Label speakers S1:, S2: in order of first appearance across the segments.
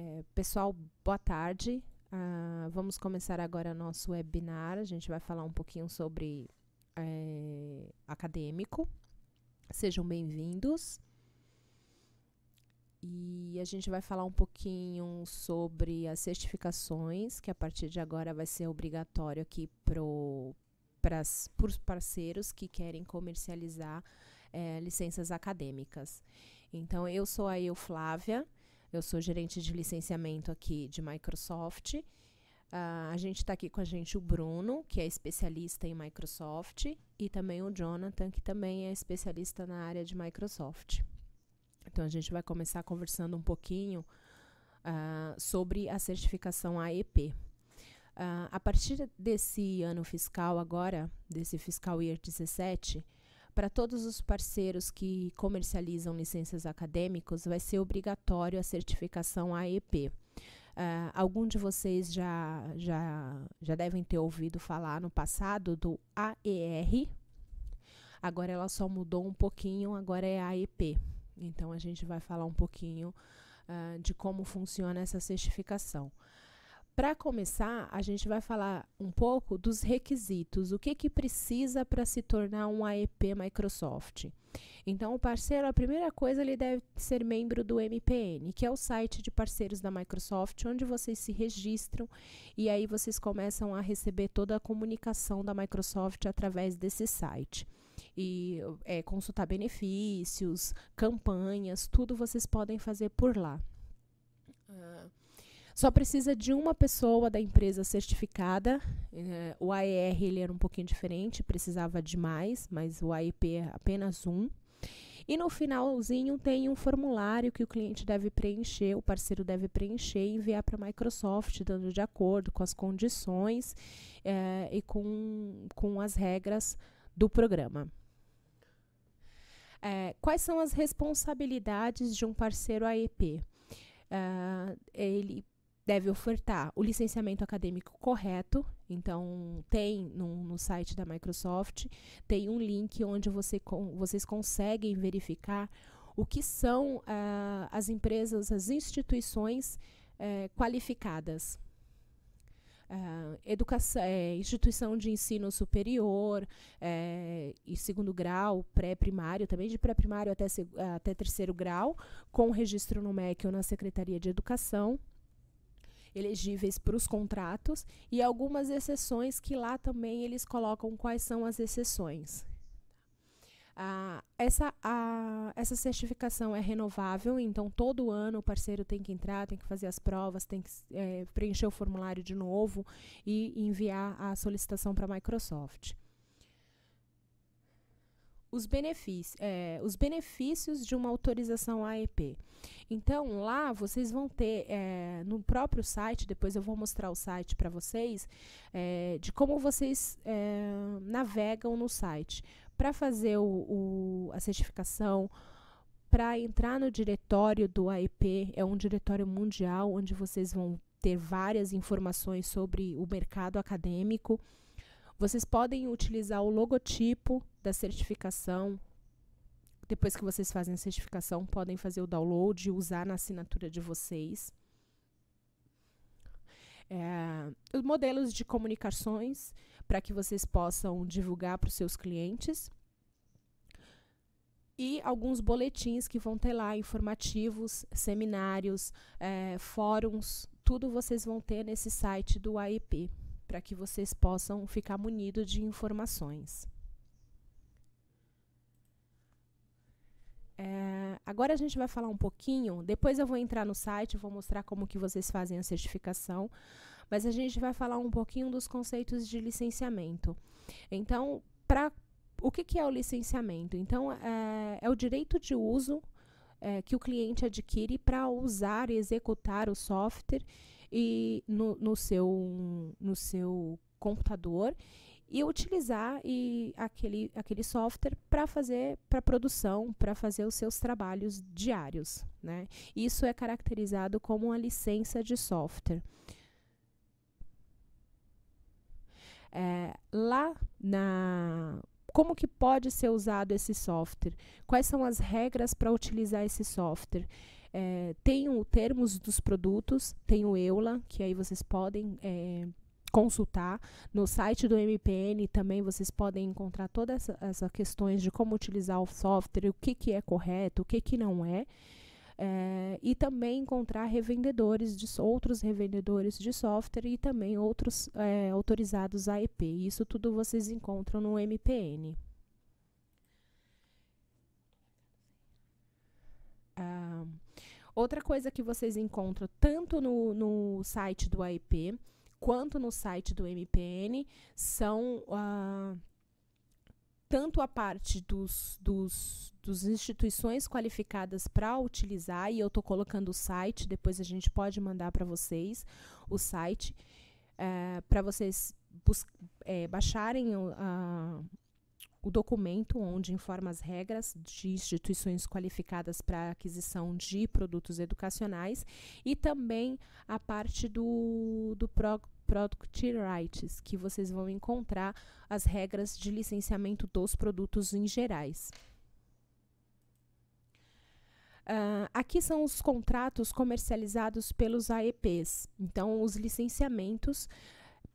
S1: É, pessoal, boa tarde. Uh, vamos começar agora nosso webinar. A gente vai falar um pouquinho sobre é, acadêmico. Sejam bem-vindos. E a gente vai falar um pouquinho sobre as certificações, que a partir de agora vai ser obrigatório aqui para os parceiros que querem comercializar é, licenças acadêmicas. Então, eu sou a Eu Flávia. Eu sou gerente de licenciamento aqui de Microsoft. Uh, a gente está aqui com a gente o Bruno, que é especialista em Microsoft, e também o Jonathan, que também é especialista na área de Microsoft. Então a gente vai começar conversando um pouquinho uh, sobre a certificação AEP. Uh, ah, a partir desse ano fiscal agora, desse fiscal year 17, para todos os parceiros que comercializam licenças acadêmicos, vai ser obrigatório a certificação AEP. Uh, ah, algum de vocês já, já, já devem ter ouvido falar no passado do AER. Agora ela só mudou um pouquinho, agora é AEP. Então a gente vai falar um pouquinho uh, de como funciona essa certificação. Para começar, a gente vai falar um pouco dos requisitos, o que, que precisa para se tornar um AEP Microsoft. Então, o parceiro, a primeira coisa, ele deve ser membro do MPN, que é o site de parceiros da Microsoft, onde vocês se registram e aí vocês começam a receber toda a comunicação da Microsoft através desse site e é, consultar benefícios, campanhas, tudo vocês podem fazer por lá. Só precisa de uma pessoa da empresa certificada. É, o AER ele era um pouquinho diferente, precisava de mais, mas o AIP é apenas um. E no finalzinho tem um formulário que o cliente deve preencher, o parceiro deve preencher e enviar para a Microsoft, dando de acordo com as condições é, e com, com as regras do programa. É, quais são as responsabilidades de um parceiro AEP? É, ele deve ofertar o licenciamento acadêmico correto. Então, tem no, no site da Microsoft, tem um link onde você, com, vocês conseguem verificar o que são uh, as empresas, as instituições uh, qualificadas. Uh, educação, é, instituição de ensino superior é, e segundo grau, pré-primário, também de pré-primário até, até terceiro grau, com registro no MEC ou na Secretaria de Educação elegíveis para os contratos e algumas exceções que lá também eles colocam quais são as exceções. Ah, essa, a, essa certificação é renovável, então todo ano o parceiro tem que entrar, tem que fazer as provas, tem que é, preencher o formulário de novo e enviar a solicitação para a Microsoft os, benefícios, é, os benefícios de uma autorização AEP. Então, lá vocês vão ter é, no próprio site, depois eu vou mostrar o site para vocês, é, de como vocês é, navegam no site para fazer o, o, a certificação. Para entrar no diretório do AEP, é um diretório mundial onde vocês vão ter várias informações sobre o mercado acadêmico. Vocês podem utilizar o logotipo da certificação. Depois que vocês fazem a certificação, podem fazer o download e usar na assinatura de vocês. É, os modelos de comunicações para que vocês possam divulgar para os seus clientes e alguns boletins que vão ter lá informativos, seminários, é, fóruns, tudo vocês vão ter nesse site do AEP para que vocês possam ficar munidos de informações. É, agora a gente vai falar um pouquinho, depois eu vou entrar no site, vou mostrar como que vocês fazem a certificação, mas a gente vai falar um pouquinho dos conceitos de licenciamento. Então, para o que, que, é o licenciamento? Então, é, é o direito de uso é, que o cliente adquire para usar e executar o software e no, no, seu, no seu computador e utilizar e, aquele, aquele software para fazer para produção, para fazer os seus trabalhos diários. Né? Isso é caracterizado como uma licença de software. É, lá na como que pode ser usado esse software? Quais são as regras para utilizar esse software? É, tem o termos dos produtos, tem o EULA, que aí vocês podem é, consultar. No site do MPN também vocês podem encontrar todas essas questões de como utilizar o software, o que, que é correto, o que, que não é. É, e também encontrar revendedores de outros revendedores de software e também outros é, autorizados AEP Isso tudo vocês encontram no MPN. Outra coisa que vocês encontram tanto no, no site do AIP quanto no site do MPN são uh, tanto a parte dos, dos, dos instituições qualificadas para utilizar, e eu estou colocando o site, depois a gente pode mandar para vocês o site, uh, eh, para vocês é, baixarem uh, o documento onde informa as regras de instituições qualificadas para aquisição de produtos educacionais e também a parte do, do pro, Product Rights, que vocês vão encontrar as regras de licenciamento dos produtos em gerais. Uh, aqui são os contratos comercializados pelos AEPs, então os licenciamentos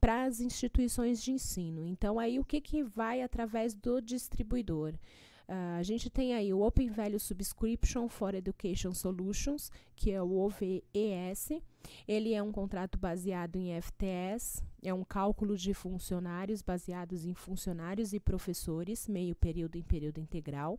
S1: para as instituições de ensino. Então, aí o que, que vai através do distribuidor? Uh, a gente tem aí o Open Value Subscription for Education Solutions, que é o OVES. Ele é um contrato baseado em FTS, é um cálculo de funcionários baseados em funcionários e professores, meio período em período integral.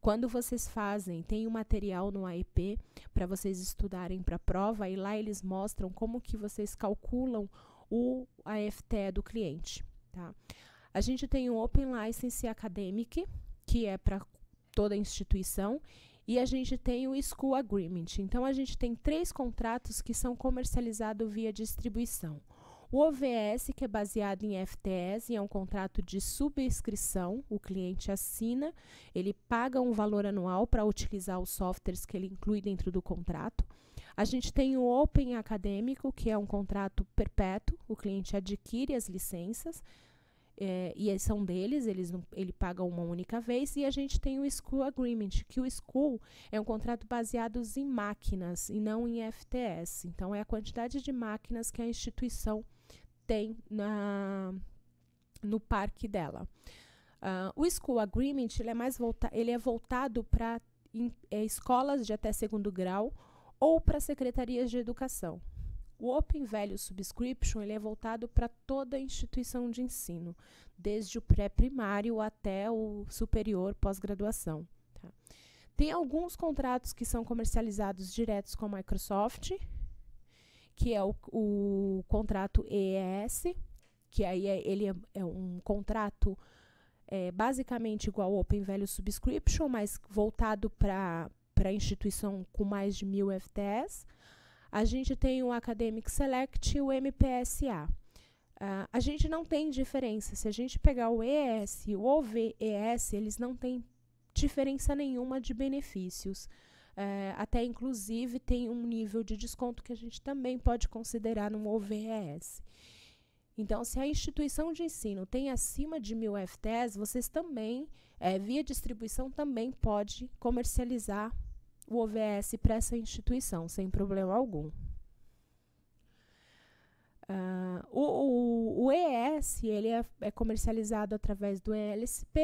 S1: Quando vocês fazem, tem um material no AEP para vocês estudarem para a prova e lá eles mostram como que vocês calculam o AFTE do cliente. Tá? A gente tem o Open License Academic, que é para toda a instituição, e a gente tem o School Agreement. Então, a gente tem três contratos que são comercializados via distribuição. O OVS, que é baseado em FTS, e é um contrato de subscrição, o cliente assina, ele paga um valor anual para utilizar os softwares que ele inclui dentro do contrato. A gente tem o Open Acadêmico, que é um contrato perpétuo, o cliente adquire as licenças, é, e são deles, eles não, ele paga uma única vez, e a gente tem o School Agreement, que o School é um contrato baseado em máquinas e não em FTS. Então, é a quantidade de máquinas que a instituição tem na, no parque dela. Uh, o School Agreement ele é, mais volta ele é voltado para é, escolas de até segundo grau, ou para secretarias de educação. O Open Value Subscription ele é voltado para toda instituição de ensino, desde o pré-primário até o superior pós-graduação. Tá? Tem alguns contratos que são comercializados diretos com a Microsoft, que é o, o contrato EES, que aí é, ele é, é um contrato é, basicamente igual ao Open Value Subscription, mas voltado para para a instituição com mais de mil FTS, A gente tem o Academic Select e o MPSA. Uh, ah, a gente não tem diferença. Se a gente pegar o ES e o OVES, eles não têm diferença nenhuma de benefícios. Uh, até, inclusive, tem um nível de desconto que a gente também pode considerar no OVES. Então, se a instituição de ensino tem acima de mil FTEs, vocês também, é, via distribuição, também pode comercializar o OVS para essa instituição, sem problema algum. Uh, o, o, o, ES ele é, é, comercializado através do ELSP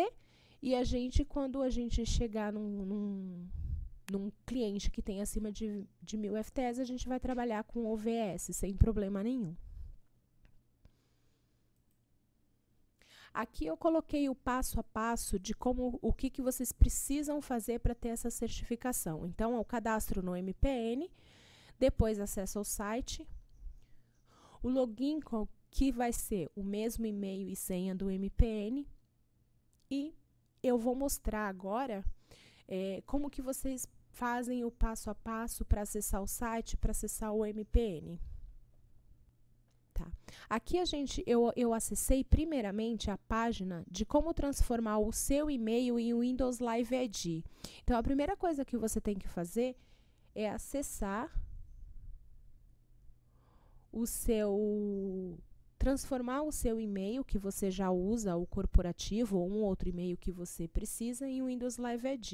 S1: e a gente, quando a gente chegar num, num, num cliente que tem acima de, de mil FTs, a gente vai trabalhar com OVS sem problema nenhum. Aqui eu coloquei o passo a passo de como o que, que vocês precisam fazer para ter essa certificação. Então, é o cadastro no MPN, depois acesso ao site, o login com, que vai ser o mesmo e-mail e senha do MPN e eu vou mostrar agora é, como que vocês fazem o passo a passo para acessar o site, para acessar o MPN. Tá. Aqui a gente eu, eu acessei primeiramente a página de como transformar o seu e-mail em Windows Live ID. Então a primeira coisa que você tem que fazer é acessar o seu transformar o seu e-mail que você já usa, o corporativo ou um outro e-mail que você precisa, em Windows Live ID.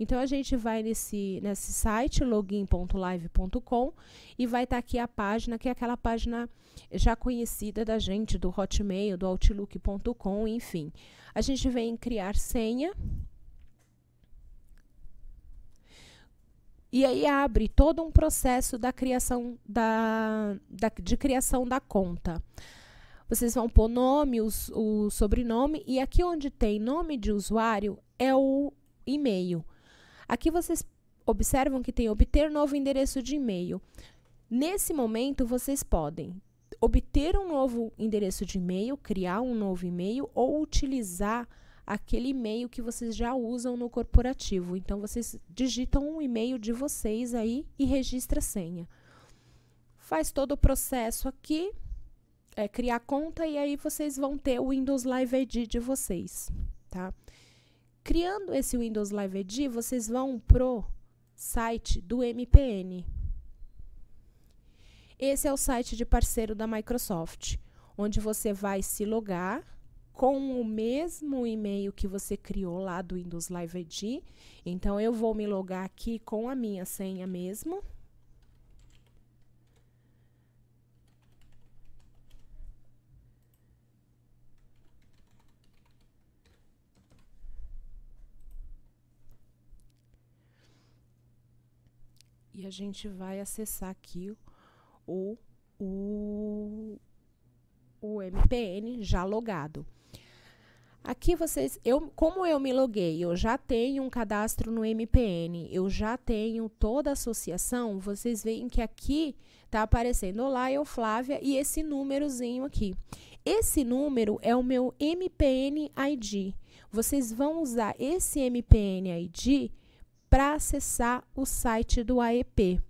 S1: Então a gente vai nesse, nesse site login.live.com e vai estar tá aqui a página, que é aquela página já conhecida da gente, do Hotmail, do Outlook.com, enfim. A gente vem em criar senha. E aí abre todo um processo da criação da, da, de criação da conta vocês vão pôr nome, os, o sobrenome e aqui onde tem nome de usuário é o e-mail. Aqui vocês observam que tem obter novo endereço de e-mail. Nesse momento, vocês podem obter um novo endereço de e-mail, criar um novo e-mail ou utilizar aquele e-mail que vocês já usam no corporativo. Então, vocês digitam um e-mail de vocês aí e registra a senha. Faz todo o processo aqui, é, criar conta e aí vocês vão ter o Windows Live ID de vocês, tá? Criando esse Windows Live ID, vocês vão pro site do MPN. Esse é o site de parceiro da Microsoft, onde você vai se logar com o mesmo e-mail que você criou lá do Windows Live ID. Então eu vou me logar aqui com a minha senha mesmo. e a gente vai acessar aqui o, o, o MPN já logado. Aqui vocês, eu, como eu me loguei, eu já tenho um cadastro no MPN, eu já tenho toda a associação, vocês veem que aqui tá aparecendo Olá, eu Flávia e esse númerozinho aqui. Esse número é o meu MPN ID. Vocês vão usar esse MPN ID para acessar o site do AEP.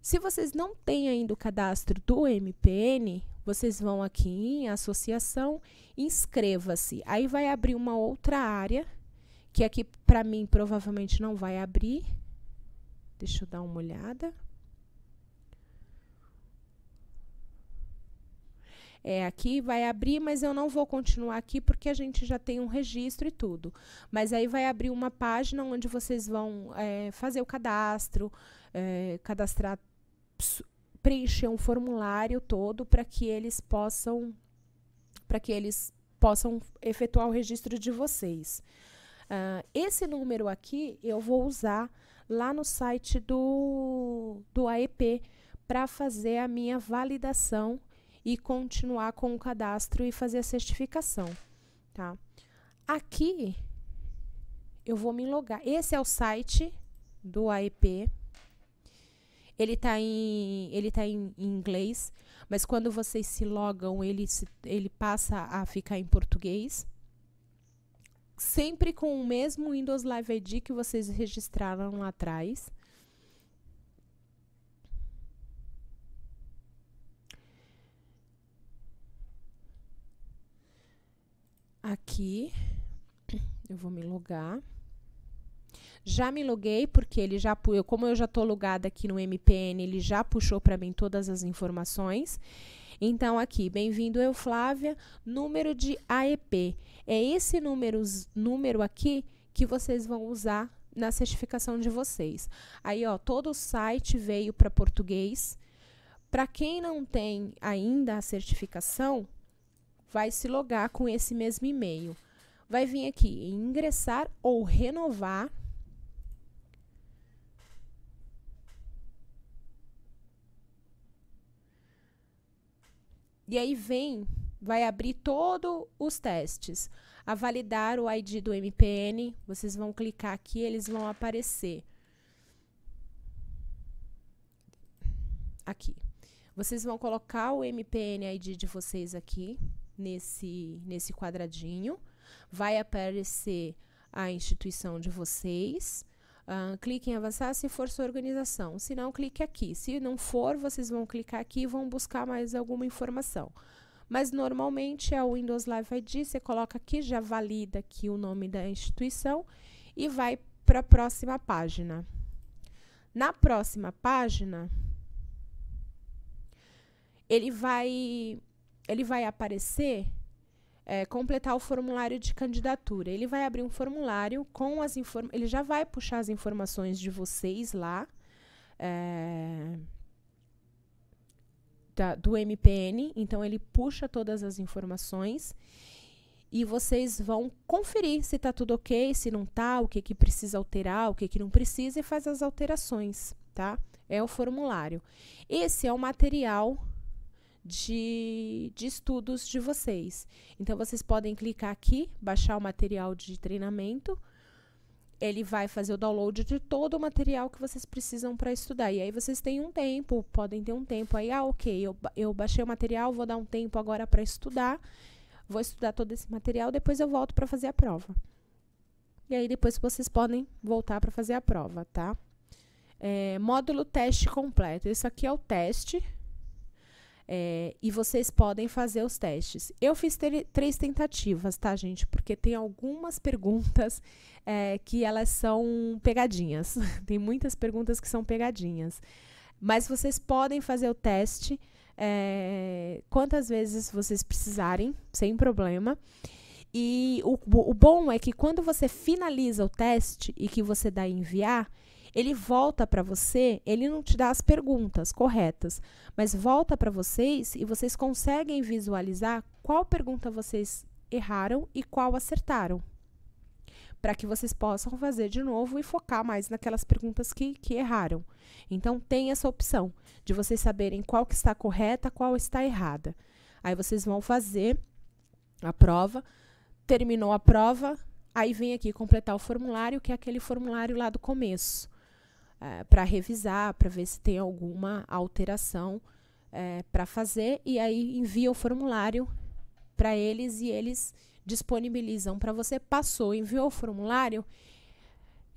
S1: Se vocês não têm ainda o cadastro do MPN, vocês vão aqui em associação, inscreva-se. Aí vai abrir uma outra área, que aqui para mim provavelmente não vai abrir. Deixa eu dar uma olhada. é, aqui, vai abrir, mas eu não vou continuar aqui porque a gente já tem um registro e tudo. Mas aí vai abrir uma página onde vocês vão é, fazer o cadastro, é, cadastrar, preencher um formulário todo para que eles possam, para que eles possam efetuar o registro de vocês. Uh, esse número aqui eu vou usar lá no site do, do AEP para fazer a minha validação e continuar com o cadastro e fazer a certificação, tá? Aqui eu vou me logar. Esse é o site do AEP. Ele está em, ele tá em, em, inglês, mas quando vocês se logam, ele, se, ele passa a ficar em português. Sempre com o mesmo Windows Live ID que vocês registraram lá atrás. aqui, eu vou me logar. Já me loguei porque ele já eu, como eu já estou logada aqui no MPN, ele já puxou para mim todas as informações. Então aqui, bem-vindo eu Flávia, número de AEP. É esse número, número aqui que vocês vão usar na certificação de vocês. Aí, ó, todo o site veio para português. Para quem não tem ainda a certificação, vai se logar com esse mesmo e-mail. Vai vir aqui em ingressar ou renovar. E aí vem, vai abrir todos os testes. A validar o ID do MPN, vocês vão clicar aqui, eles vão aparecer. Aqui. Vocês vão colocar o MPN ID de vocês aqui nesse, nesse quadradinho. Vai aparecer a instituição de vocês. Uh, clique em avançar se for sua organização. Se não, clique aqui. Se não for, vocês vão clicar aqui e vão buscar mais alguma informação. Mas normalmente é o Windows Live ID, você coloca aqui, já valida aqui o nome da instituição e vai para a próxima página. Na próxima página, ele vai ele vai aparecer é, completar o formulário de candidatura. Ele vai abrir um formulário com as informações. Ele já vai puxar as informações de vocês lá. É, da, do MPN, então ele puxa todas as informações e vocês vão conferir se está tudo ok, se não está, o que que precisa alterar, o que que não precisa e faz as alterações, tá? É o formulário. Esse é o material de, de estudos de vocês. Então, vocês podem clicar aqui, baixar o material de treinamento. Ele vai fazer o download de todo o material que vocês precisam para estudar. E aí vocês têm um tempo, podem ter um tempo aí. Ah, ok, eu, eu baixei o material, vou dar um tempo agora para estudar. Vou estudar todo esse material, depois eu volto para fazer a prova. E aí depois vocês podem voltar para fazer a prova, tá? É, módulo teste completo. Isso aqui é o teste é, e vocês podem fazer os testes. Eu fiz três tentativas, tá, gente? Porque tem algumas perguntas é, que elas são pegadinhas. tem muitas perguntas que são pegadinhas. Mas vocês podem fazer o teste é, quantas vezes vocês precisarem, sem problema. E o, o bom é que quando você finaliza o teste e que você dá enviar, ele volta para você, ele não te dá as perguntas corretas, mas volta para vocês e vocês conseguem visualizar qual pergunta vocês erraram e qual acertaram. Para que vocês possam fazer de novo e focar mais naquelas perguntas que, que erraram. Então, tem essa opção de vocês saberem qual que está correta, qual está errada. Aí vocês vão fazer a prova, terminou a prova, aí vem aqui completar o formulário, que é aquele formulário lá do começo é, para revisar, para ver se tem alguma alteração é, para fazer, e aí envia o formulário para eles e eles disponibilizam para você. Passou, enviou o formulário,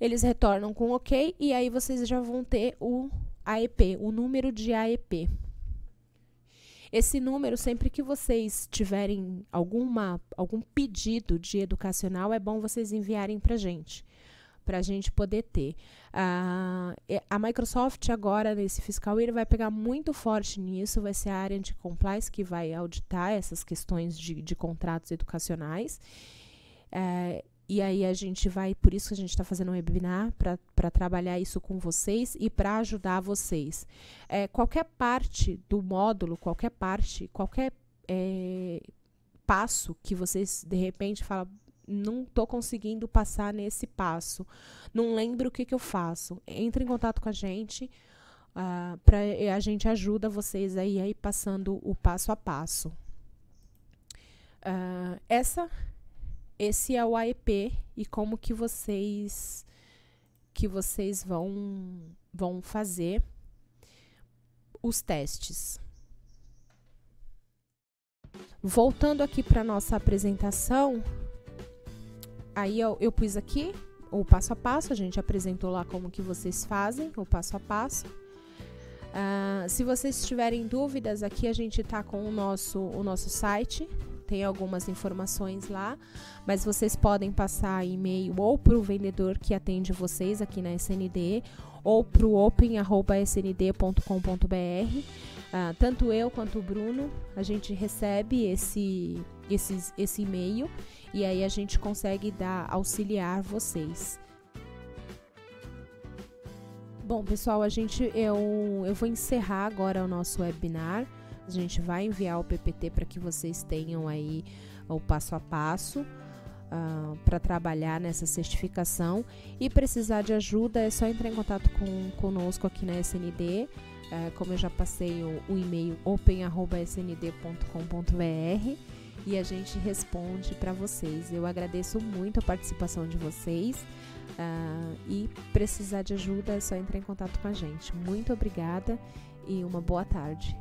S1: eles retornam com OK e aí vocês já vão ter o AEP, o número de AEP. Esse número, sempre que vocês tiverem alguma, algum pedido de educacional, é bom vocês enviarem para gente para a gente poder ter. a ah, é, a Microsoft agora, nesse fiscal year, vai pegar muito forte nisso, vai ser a área de compliance que vai auditar essas questões de, de contratos educacionais. É, e aí a gente vai, por isso que a gente está fazendo um webinar para trabalhar isso com vocês e para ajudar vocês. É, qualquer parte do módulo, qualquer parte, qualquer é, passo que vocês de repente falam, não estou conseguindo passar nesse passo, não lembro o que, que eu faço. Entre em contato com a gente, uh, pra, a gente ajuda vocês aí, aí passando o passo a passo. Uh, essa, esse é o AEP e como que vocês que vocês vão vão fazer os testes. Voltando aqui para nossa apresentação, aí eu, eu pus aqui o passo a passo, a gente apresentou lá como que vocês fazem o passo a passo. Uh, se vocês tiverem dúvidas, aqui a gente está com o nosso, o nosso site, tem algumas informações lá, mas vocês podem passar e-mail ou para o vendedor que atende vocês aqui na SND ou para o open.snd.com.br. Uh, ah, tanto eu quanto o Bruno, a gente recebe esse esses, esse e-mail e aí a gente consegue dar auxiliar vocês. Bom, pessoal, a gente eu, eu vou encerrar agora o nosso webinar. A gente vai enviar o PPT para que vocês tenham aí o passo a passo. Uh, ah, para trabalhar nessa certificação e precisar de ajuda é só entrar em contato com, conosco aqui na SND. Uh, é, como eu já passei o, o e-mail open.snd.com.br e a gente responde para vocês. Eu agradeço muito a participação de vocês uh, e precisar de ajuda é só entrar em contato com a gente. Muito obrigada e uma boa tarde.